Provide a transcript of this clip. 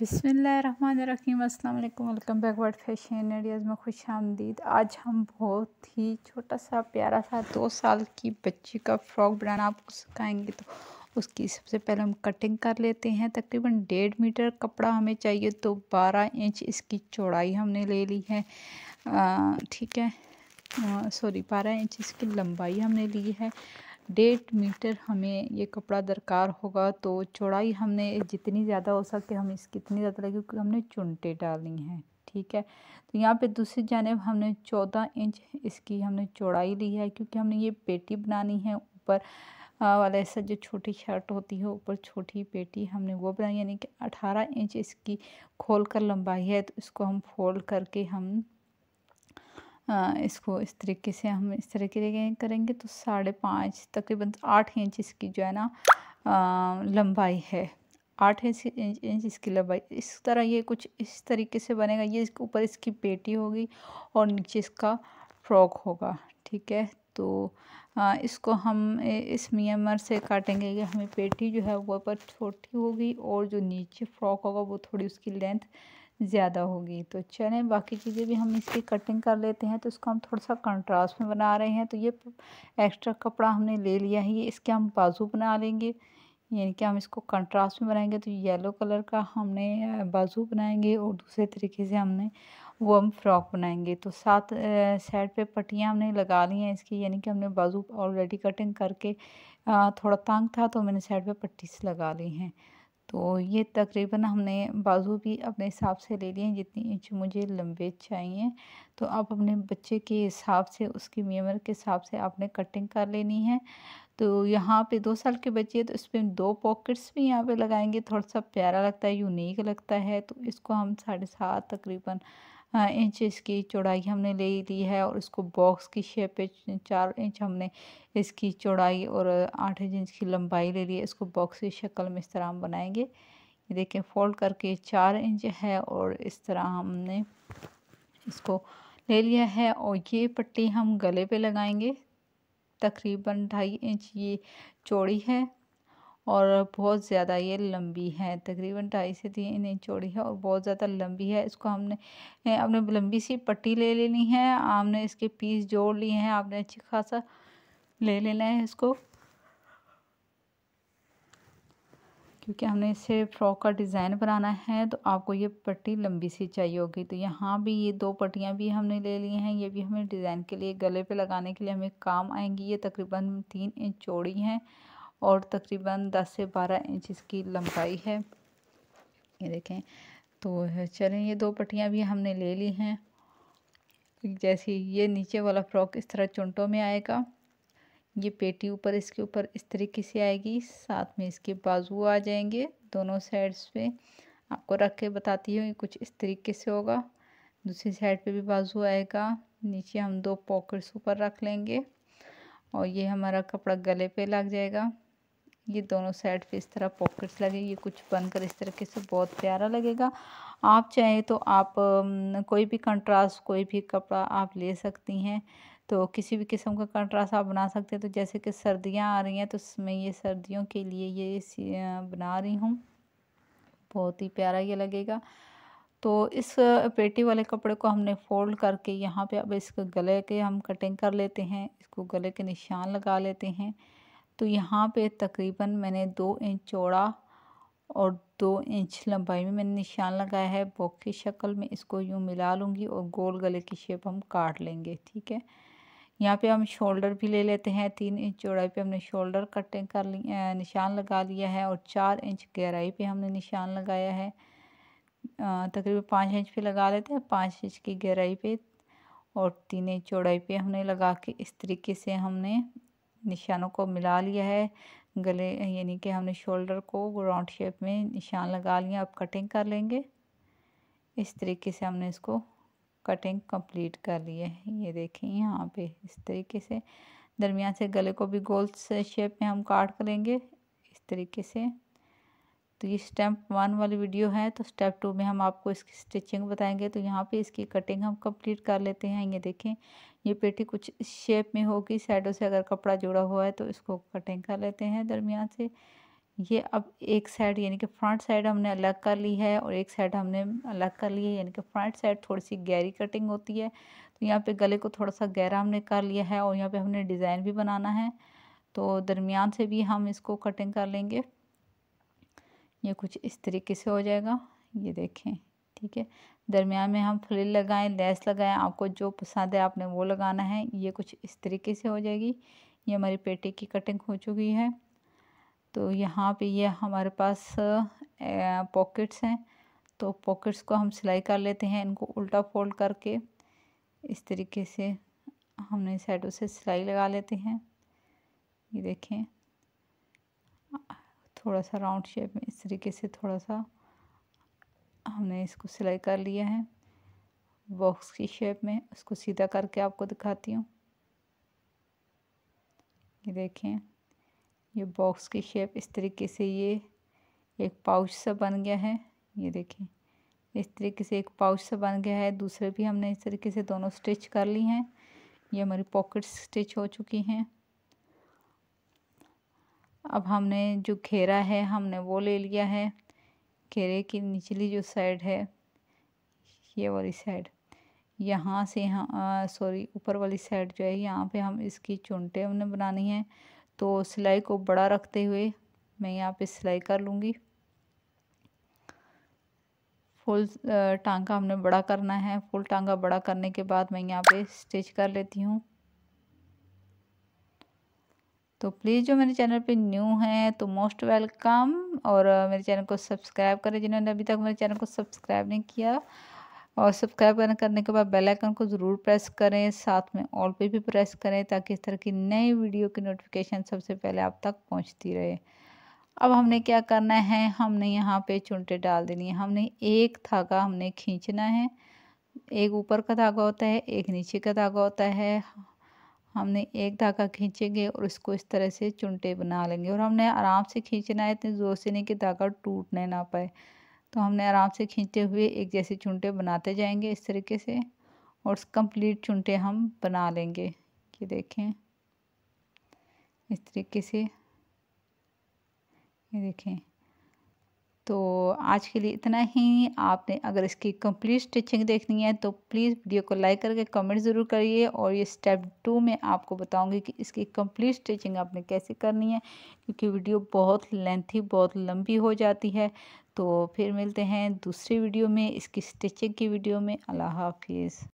बिसमीम अल्लाम welcome back world fashion ideas में खुश आमदीद आज हम बहुत ही छोटा सा प्यारा सा दो साल की बच्ची का फ्रॉक बनाना आपको सिखाएंगे तो उसकी सबसे पहले हम कटिंग कर लेते हैं तकरीबन डेढ़ मीटर कपड़ा हमें चाहिए तो बारह इंच इसकी चौड़ाई हमने ले ली है ठीक है सॉरी बारह इंच इसकी लंबाई हमने ली है डेढ़ मीटर हमें ये कपड़ा दरकार होगा तो चौड़ाई हमने जितनी ज़्यादा हो सके हम इसकी इतनी ज़्यादा लगे क्योंकि हमने चुनटे डालनी है ठीक है तो यहाँ पे दूसरी जानब हमने चौदह इंच इसकी हमने चौड़ाई ली है क्योंकि हमने ये पेटी बनानी है ऊपर वाला ऐसा जो छोटी शर्ट होती है ऊपर छोटी पेटी हमने वो बनाई यानी कि अठारह इंच इसकी खोल कर लंबाई है तो इसको हम फोल्ड करके हम हाँ, इसको इस तरीके से हम इस तरीके करेंगे तो साढ़े पाँच तकरीबन आठ इंच इसकी जो है ना लंबाई है आठ इंच इंच इसकी लंबाई इस तरह ये कुछ इस तरीके से बनेगा ये इसके ऊपर इसकी पेटी होगी और नीचे इसका फ्रॉक होगा ठीक है तो आ, इसको हम इस मियामर से काटेंगे कि हमें पेटी जो है वो ऊपर छोटी होगी और जो नीचे फ्रॉक होगा वो थोड़ी उसकी लेंथ ज़्यादा होगी तो चलें बाकी चीज़ें भी हम इसकी कटिंग कर लेते हैं तो इसको हम थोड़ा सा कंट्रास्ट में बना रहे हैं तो ये एक्स्ट्रा कपड़ा हमने ले लिया है ये इसके हम बाजू बना लेंगे यानी कि हम इसको कंट्रास्ट में बनाएंगे तो येलो कलर का हमने बाजू बनाएंगे और दूसरे तरीके से हमने वो हम फ्रॉक बनाएंगे तो सात साइड पे पट्टियाँ हमने लगा ली हैं इसकी यानी कि हमने बाजू ऑलरेडी कटिंग करके आ, थोड़ा तंग था तो मैंने साइड पे पट्टी से लगा ली हैं तो ये तकरीबन हमने बाजू भी अपने हिसाब से ले लिए हैं जितनी इंच मुझे लंबे चाहिए तो आप अपने बच्चे के हिसाब से उसकी मेमर के हिसाब से आपने कटिंग कर लेनी है तो यहाँ पे दो साल के बच्चे तो इसमें दो पॉकेट्स भी यहाँ पे लगाएंगे थोड़ा सा प्यारा लगता है यूनिक लगता है तो इसको हम साढ़े सात तकरीबन इंच इसकी चौड़ाई हमने ले ली है और इसको बॉक्स की शेप पे चार इंच हमने इसकी चौड़ाई और आठ इंच की लंबाई ले ली है इसको बॉक्स की शक्ल में इस तरह हम बनाएंगे ये देखें फोल्ड करके चार इंच है और इस तरह हमने इसको ले लिया है और ये पट्टी हम गले पे लगाएंगे तकरीबन ढाई इंच ये चौड़ी है और बहुत ज़्यादा ये लंबी है तकरीबन ढाई से तीन इंच चौड़ी है और बहुत ज़्यादा लंबी है इसको हमने आपने लंबी सी पट्टी ले लेनी है आपने इसके पीस जोड़ लिए हैं आपने अच्छी खासा ले लेना है इसको क्योंकि हमने इसे फ्रॉक का डिज़ाइन बनाना है तो आपको ये पट्टी लंबी सी चाहिए होगी तो यहाँ भी ये दो पट्टियाँ भी हमने ले ली हैं ये भी हमें डिज़ाइन के लिए गले पे लगाने के लिए हमें काम आएंगी ये तकरीबन तीन इंच चौड़ी हैं और तकरीबन 10 से 12 इंच इसकी लंबाई है ये देखें तो चलें ये दो पट्टियाँ भी हमने ले ली हैं जैसे ये नीचे वाला फ्रॉक इस तरह चुंटों में आएगा ये पेटी ऊपर इसके ऊपर इस तरीके से आएगी साथ में इसके बाजू आ जाएंगे दोनों साइड्स पे आपको रख के बताती हूँ कुछ इस तरीके से होगा दूसरी साइड पे भी बाजू आएगा नीचे हम दो पॉकेट्स ऊपर रख लेंगे और ये हमारा कपड़ा गले पे लग जाएगा ये दोनों साइड पे इस तरह पॉकेट्स लगे ये कुछ बनकर इस तरीके से बहुत प्यारा लगेगा आप चाहें तो आप कोई भी कंट्रास्ट कोई भी कपड़ा आप ले सकती हैं तो किसी भी किस्म का कंट्रास्ट आप बना सकते हैं तो जैसे कि सर्दियाँ आ रही हैं तो मैं ये सर्दियों के लिए ये बना रही हूँ बहुत ही प्यारा ये लगेगा तो इस पेटी वाले कपड़े को हमने फोल्ड करके यहाँ पे अब इसके गले के हम कटिंग कर लेते हैं इसको गले के निशान लगा लेते हैं तो यहाँ पे तकरीबन मैंने दो इंच चौड़ा और दो इंच लंबाई में मैंने निशान लगाया है बॉक्स की शक्ल में इसको यूँ मिला लूँगी और गोल गले की शेप हम काट लेंगे ठीक है यहाँ पे हम शोल्डर भी ले लेते हैं तीन इंच चौड़ाई पे हमने शोल्डर कटिंग कर ली निशान लगा लिया है और चार इंच गहराई पे हमने निशान लगाया है तकरीबन पाँच इंच पे लगा लेते हैं पाँच इंच की गहराई पे और तीन इंच चौड़ाई पे हमने लगा के इस तरीके से हमने निशानों को मिला लिया है गले यानी कि हमने शोल्डर को राउंड शेप में निशान लगा लिया अब कटिंग कर लेंगे इस तरीके से हमने इसको कटिंग कंप्लीट कर ली है ये देखें यहाँ पे इस तरीके से दरमियान से गले को भी गोल्स शेप में हम काट करेंगे इस तरीके से तो ये स्टेप वन वाली वीडियो है तो स्टेप टू में हम आपको इसकी स्टिचिंग बताएंगे तो यहाँ पे इसकी कटिंग हम कंप्लीट कर लेते हैं ये देखें ये पेटी कुछ शेप में होगी साइडों से अगर कपड़ा जुड़ा हुआ है तो इसको कटिंग कर लेते हैं दरमियान से ये अब एक साइड यानी कि फ्रंट साइड हमने अलग कर ली है और एक साइड हमने अलग कर ली है यानी कि फ्रंट साइड थोड़ी सी गहरी कटिंग होती है तो यहाँ पे गले को थोड़ा सा गहरा हमने कर लिया है और यहाँ पे हमने डिज़ाइन भी बनाना है तो दरमियान से भी हम इसको कटिंग कर लेंगे ये कुछ इस तरीके से हो जाएगा ये देखें ठीक है दरमियान में हम फ्लिल लगाएं लेस लगाएं आपको जो पसंद है आपने वो लगाना है ये कुछ इस तरीके से हो जाएगी ये हमारी पेटी की कटिंग हो चुकी है तो यहाँ पे ये हमारे पास पॉकेट्स हैं तो पॉकेट्स को हम सिलाई कर लेते हैं इनको उल्टा फोल्ड करके इस तरीके से हमने साइडों से सिलाई लगा लेते हैं ये देखें थोड़ा सा राउंड शेप में इस तरीके से थोड़ा सा हमने इसको सिलाई कर लिया है बॉक्स की शेप में उसको सीधा करके आपको दिखाती हूँ ये देखें ये बॉक्स की शेप इस तरीके से ये एक पाउच सा बन गया है ये देखें इस तरीके से एक पाउच सा बन गया है दूसरे भी हमने इस तरीके से दोनों स्टिच कर ली हैं ये हमारी पॉकेट स्टिच हो चुकी हैं अब हमने जो घेरा है हमने वो ले लिया है घेरे की निचली जो साइड है ये वाली साइड यहाँ से यहाँ सॉरी ऊपर वाली साइड जो है यहाँ पे हम इसकी चुनटे हमने बनानी है तो सिलाई को बड़ा रखते हुए मैं यहाँ पे सिलाई कर लूँगी फुल टांगा हमने बड़ा करना है फुल टांगा बड़ा करने के बाद मैं यहाँ पे स्टिच कर लेती हूँ तो प्लीज़ जो मेरे चैनल पे न्यू हैं तो मोस्ट वेलकम और uh, मेरे चैनल को सब्सक्राइब करें जिन्होंने अभी तक मेरे चैनल को सब्सक्राइब नहीं किया और सब्सक्राइब करने के बाद बेल आइकन को ज़रूर प्रेस करें साथ में ऑल पे भी प्रेस करें ताकि इस तरह की नई वीडियो की नोटिफिकेशन सबसे पहले आप तक पहुँचती रहे अब हमने क्या करना है हमने यहाँ पर चुनटे डाल देनी है हमने एक धागा हमने खींचना है एक ऊपर का धागा होता है एक नीचे का धागा होता है हमने एक धागा खींचेंगे और इसको इस तरह से चुनटे बना लेंगे और हमने आराम से खींचना है इतने ज़ोर से नहीं कि धागा टूटने ना पाए तो हमने आराम से खींचते हुए एक जैसे चुनटे बनाते जाएंगे इस तरीके से और कंप्लीट चुनटे हम बना लेंगे ये देखें इस तरीके से ये देखें तो आज के लिए इतना ही आपने अगर इसकी कंप्लीट स्टिचिंग देखनी है तो प्लीज़ वीडियो को लाइक करके कमेंट ज़रूर करिए और ये स्टेप टू में आपको बताऊंगी कि इसकी कंप्लीट स्टिचिंग आपने कैसे करनी है क्योंकि वीडियो बहुत लेंथी बहुत लंबी हो जाती है तो फिर मिलते हैं दूसरी वीडियो में इसकी स्टिचिंग की वीडियो में अल्लाह हाफिज़